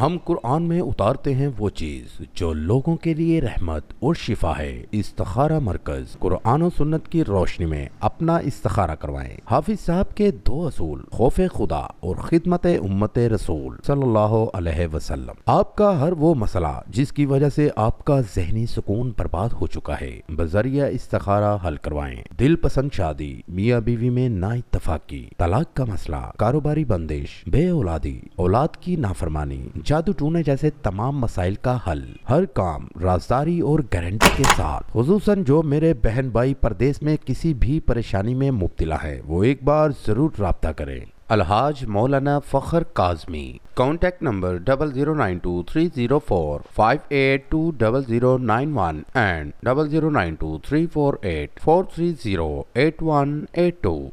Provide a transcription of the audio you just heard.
हम कुरान में उतारते हैं वो चीज़ जो लोगों के लिए रहमत और शिफा है इस्तखारा मरकज कुरान और सुन्नत की रोशनी में अपना इस्तखारा करवाएं हाफिज साहब के दो असूल खौफ खुदा और खिदमत उम्मत रसूल सल्लल्लाहु अलैहि वसल्लम आपका हर वो मसला जिसकी वजह से आपका जहनी सुकून बर्बाद हो चुका है बजरिया इस्तखारा हल करवाए दिल पसंद शादी मियाँ बीवी में ना इतफाकी तलाक का मसला कारोबारी बंदिश बे औलादी औलाद की नाफरमानी जादू टूने जैसे तमाम मसाइल का हल हर काम राजदारी और गारंटी के साथ खसूसन जो मेरे बहन भाई प्रदेश में किसी भी परेशानी में मुबतला है वो एक बार जरूर रबता करें अलहाज मौलाना Fakhar Kazmi contact number double zero nine two three zero four five eight two double zero nine one and double zero nine two three four eight four three zero eight one eight to